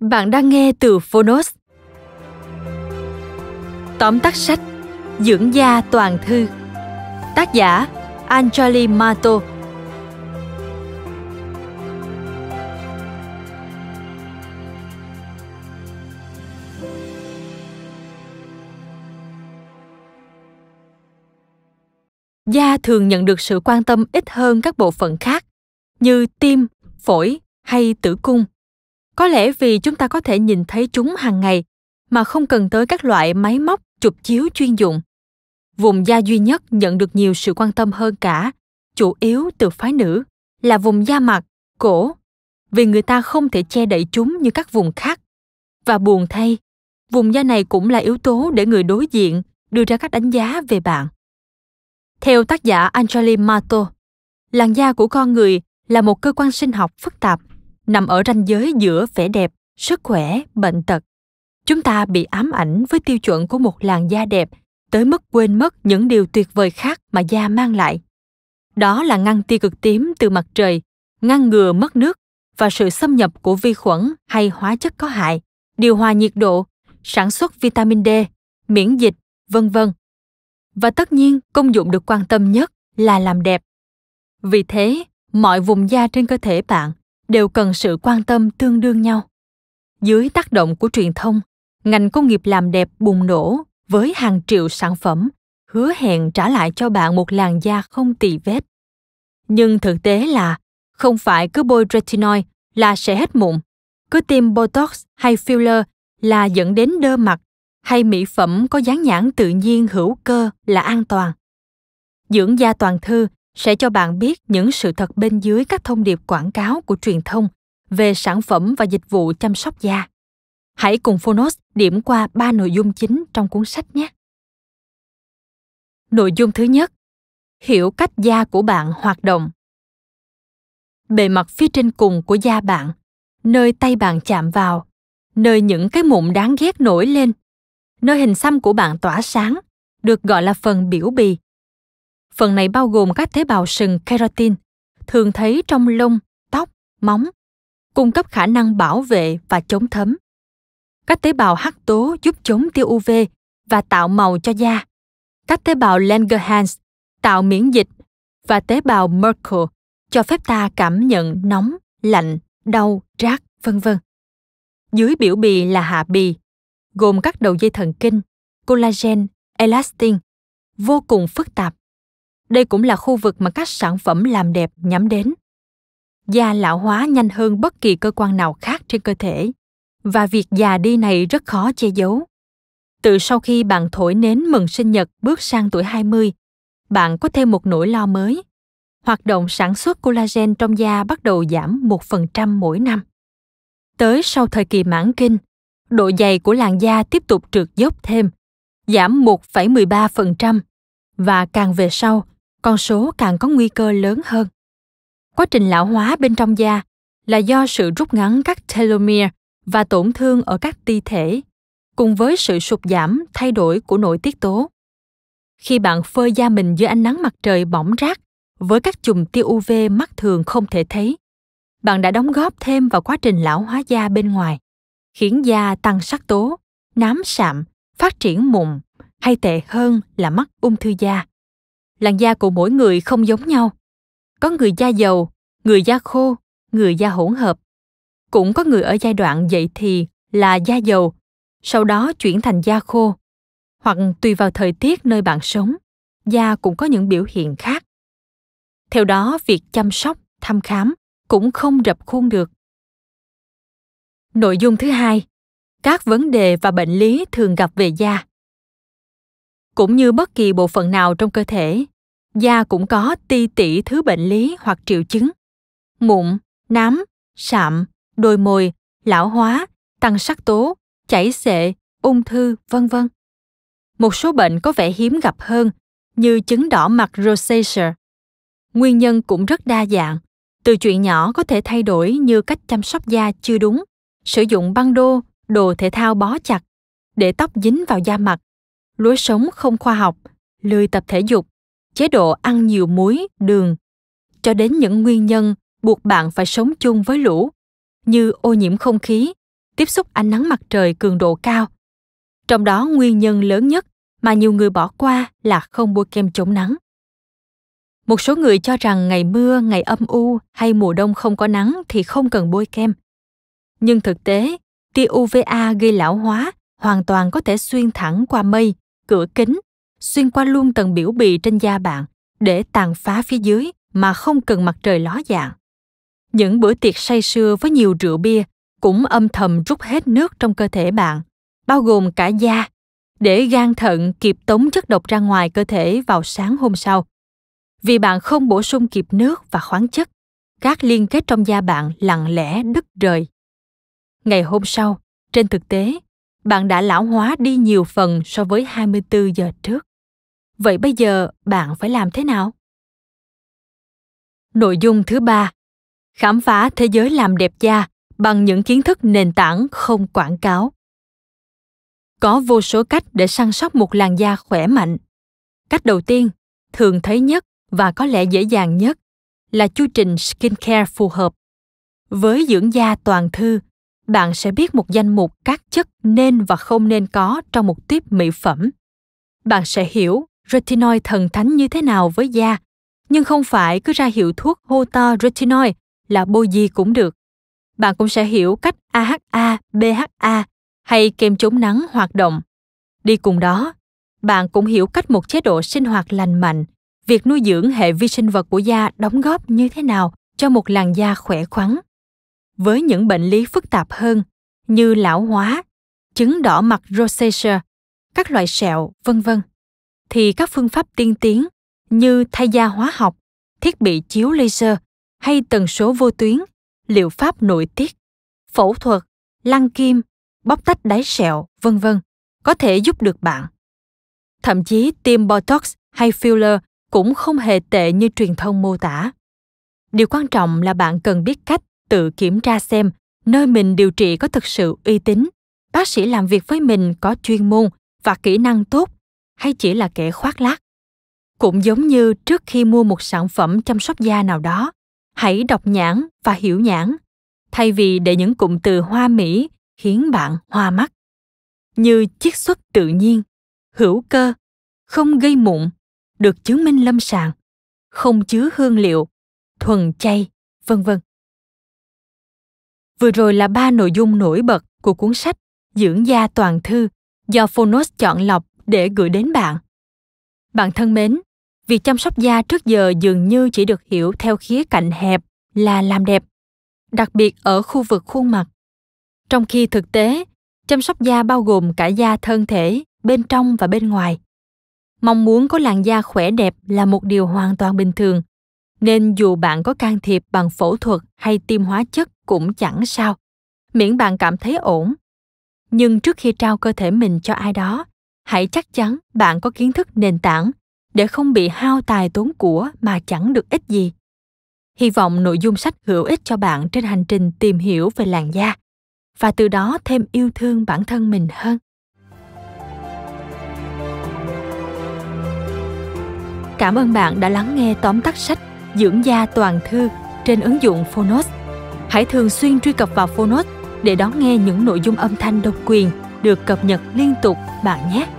Bạn đang nghe từ Phonos. Tóm tắt sách Dưỡng da toàn thư Tác giả Anjali Mato Da thường nhận được sự quan tâm ít hơn các bộ phận khác như tim, phổi hay tử cung có lẽ vì chúng ta có thể nhìn thấy chúng hàng ngày mà không cần tới các loại máy móc chụp chiếu chuyên dụng. Vùng da duy nhất nhận được nhiều sự quan tâm hơn cả, chủ yếu từ phái nữ, là vùng da mặt, cổ, vì người ta không thể che đậy chúng như các vùng khác. Và buồn thay, vùng da này cũng là yếu tố để người đối diện đưa ra các đánh giá về bạn. Theo tác giả Anjali Mato, làn da của con người là một cơ quan sinh học phức tạp nằm ở ranh giới giữa vẻ đẹp sức khỏe bệnh tật chúng ta bị ám ảnh với tiêu chuẩn của một làn da đẹp tới mức quên mất những điều tuyệt vời khác mà da mang lại đó là ngăn tia cực tím từ mặt trời ngăn ngừa mất nước và sự xâm nhập của vi khuẩn hay hóa chất có hại điều hòa nhiệt độ sản xuất vitamin d miễn dịch vân vân và tất nhiên công dụng được quan tâm nhất là làm đẹp vì thế mọi vùng da trên cơ thể bạn đều cần sự quan tâm tương đương nhau dưới tác động của truyền thông ngành công nghiệp làm đẹp bùng nổ với hàng triệu sản phẩm hứa hẹn trả lại cho bạn một làn da không tì vết nhưng thực tế là không phải cứ bôi retinoid là sẽ hết mụn cứ tiêm botox hay filler là dẫn đến đơ mặt hay mỹ phẩm có dán nhãn tự nhiên hữu cơ là an toàn dưỡng da toàn thư sẽ cho bạn biết những sự thật bên dưới các thông điệp quảng cáo của truyền thông về sản phẩm và dịch vụ chăm sóc da. Hãy cùng Phonos điểm qua ba nội dung chính trong cuốn sách nhé. Nội dung thứ nhất, hiểu cách da của bạn hoạt động. Bề mặt phía trên cùng của da bạn, nơi tay bạn chạm vào, nơi những cái mụn đáng ghét nổi lên, nơi hình xăm của bạn tỏa sáng, được gọi là phần biểu bì Phần này bao gồm các tế bào sừng keratin, thường thấy trong lông, tóc, móng, cung cấp khả năng bảo vệ và chống thấm. Các tế bào hắc tố giúp chống tia UV và tạo màu cho da. Các tế bào Langerhans tạo miễn dịch và tế bào Merkel cho phép ta cảm nhận nóng, lạnh, đau, rát, vân vân. Dưới biểu bì là hạ bì, gồm các đầu dây thần kinh, collagen, elastin, vô cùng phức tạp đây cũng là khu vực mà các sản phẩm làm đẹp nhắm đến. Da lão hóa nhanh hơn bất kỳ cơ quan nào khác trên cơ thể, và việc già đi này rất khó che giấu. Từ sau khi bạn thổi nến mừng sinh nhật bước sang tuổi 20, bạn có thêm một nỗi lo mới. Hoạt động sản xuất collagen trong da bắt đầu giảm 1% mỗi năm. Tới sau thời kỳ mãn kinh, độ dày của làn da tiếp tục trượt dốc thêm, giảm 1,13% và càng về sau con số càng có nguy cơ lớn hơn. Quá trình lão hóa bên trong da là do sự rút ngắn các telomere và tổn thương ở các ti thể, cùng với sự sụt giảm thay đổi của nội tiết tố. Khi bạn phơi da mình dưới ánh nắng mặt trời bỏng rát với các chùm tia UV mắt thường không thể thấy, bạn đã đóng góp thêm vào quá trình lão hóa da bên ngoài, khiến da tăng sắc tố, nám sạm, phát triển mụn hay tệ hơn là mắc ung thư da làn da của mỗi người không giống nhau. Có người da dầu, người da khô, người da hỗn hợp. Cũng có người ở giai đoạn dậy thì là da dầu, sau đó chuyển thành da khô. Hoặc tùy vào thời tiết nơi bạn sống, da cũng có những biểu hiện khác. Theo đó, việc chăm sóc, thăm khám cũng không rập khuôn được. Nội dung thứ hai, các vấn đề và bệnh lý thường gặp về da cũng như bất kỳ bộ phận nào trong cơ thể da cũng có ti tỷ thứ bệnh lý hoặc triệu chứng mụn nám sạm đôi mồi, lão hóa tăng sắc tố chảy xệ ung thư vân vân một số bệnh có vẻ hiếm gặp hơn như chứng đỏ mặt rosacea nguyên nhân cũng rất đa dạng từ chuyện nhỏ có thể thay đổi như cách chăm sóc da chưa đúng sử dụng băng đô đồ thể thao bó chặt để tóc dính vào da mặt lối sống không khoa học lười tập thể dục chế độ ăn nhiều muối đường cho đến những nguyên nhân buộc bạn phải sống chung với lũ như ô nhiễm không khí tiếp xúc ánh nắng mặt trời cường độ cao trong đó nguyên nhân lớn nhất mà nhiều người bỏ qua là không bôi kem chống nắng một số người cho rằng ngày mưa ngày âm u hay mùa đông không có nắng thì không cần bôi kem nhưng thực tế tia uva gây lão hóa hoàn toàn có thể xuyên thẳng qua mây cửa kính, xuyên qua luôn tầng biểu bì trên da bạn để tàn phá phía dưới mà không cần mặt trời ló dạng. Những bữa tiệc say sưa với nhiều rượu bia cũng âm thầm rút hết nước trong cơ thể bạn, bao gồm cả da, để gan thận kịp tống chất độc ra ngoài cơ thể vào sáng hôm sau. Vì bạn không bổ sung kịp nước và khoáng chất, các liên kết trong da bạn lặng lẽ đứt rời. Ngày hôm sau, trên thực tế, bạn đã lão hóa đi nhiều phần so với 24 giờ trước. Vậy bây giờ bạn phải làm thế nào? Nội dung thứ ba, khám phá thế giới làm đẹp da bằng những kiến thức nền tảng không quảng cáo. Có vô số cách để săn sóc một làn da khỏe mạnh. Cách đầu tiên, thường thấy nhất và có lẽ dễ dàng nhất là chu trình skincare phù hợp. Với dưỡng da toàn thư, bạn sẽ biết một danh mục các chất nên và không nên có trong một tuyếp mỹ phẩm. Bạn sẽ hiểu retinoid thần thánh như thế nào với da, nhưng không phải cứ ra hiệu thuốc hô to retinoid là bôi gì cũng được. Bạn cũng sẽ hiểu cách AHA, BHA hay kem chống nắng hoạt động. Đi cùng đó, bạn cũng hiểu cách một chế độ sinh hoạt lành mạnh, việc nuôi dưỡng hệ vi sinh vật của da đóng góp như thế nào cho một làn da khỏe khoắn với những bệnh lý phức tạp hơn như lão hóa, chứng đỏ mặt rosacea, các loại sẹo, vân vân, thì các phương pháp tiên tiến như thay da hóa học, thiết bị chiếu laser hay tần số vô tuyến, liệu pháp nội tiết, phẫu thuật, lăn kim, bóc tách đáy sẹo, vân vân, có thể giúp được bạn. Thậm chí tiêm botox hay filler cũng không hề tệ như truyền thông mô tả. Điều quan trọng là bạn cần biết cách tự kiểm tra xem nơi mình điều trị có thực sự uy tín bác sĩ làm việc với mình có chuyên môn và kỹ năng tốt hay chỉ là kẻ khoác lác cũng giống như trước khi mua một sản phẩm chăm sóc da nào đó hãy đọc nhãn và hiểu nhãn thay vì để những cụm từ hoa mỹ khiến bạn hoa mắt như chiết xuất tự nhiên hữu cơ không gây mụn được chứng minh lâm sàng không chứa hương liệu thuần chay vân vân Vừa rồi là ba nội dung nổi bật của cuốn sách Dưỡng da toàn thư do Phonos chọn lọc để gửi đến bạn. Bạn thân mến, việc chăm sóc da trước giờ dường như chỉ được hiểu theo khía cạnh hẹp là làm đẹp, đặc biệt ở khu vực khuôn mặt. Trong khi thực tế, chăm sóc da bao gồm cả da thân thể, bên trong và bên ngoài. Mong muốn có làn da khỏe đẹp là một điều hoàn toàn bình thường, nên dù bạn có can thiệp bằng phẫu thuật hay tiêm hóa chất cũng chẳng sao miễn bạn cảm thấy ổn nhưng trước khi trao cơ thể mình cho ai đó hãy chắc chắn bạn có kiến thức nền tảng để không bị hao tài tốn của mà chẳng được ích gì hy vọng nội dung sách hữu ích cho bạn trên hành trình tìm hiểu về làn da và từ đó thêm yêu thương bản thân mình hơn cảm ơn bạn đã lắng nghe tóm tắt sách dưỡng da toàn thư trên ứng dụng phonos Hãy thường xuyên truy cập vào Phonos để đón nghe những nội dung âm thanh độc quyền được cập nhật liên tục bạn nhé.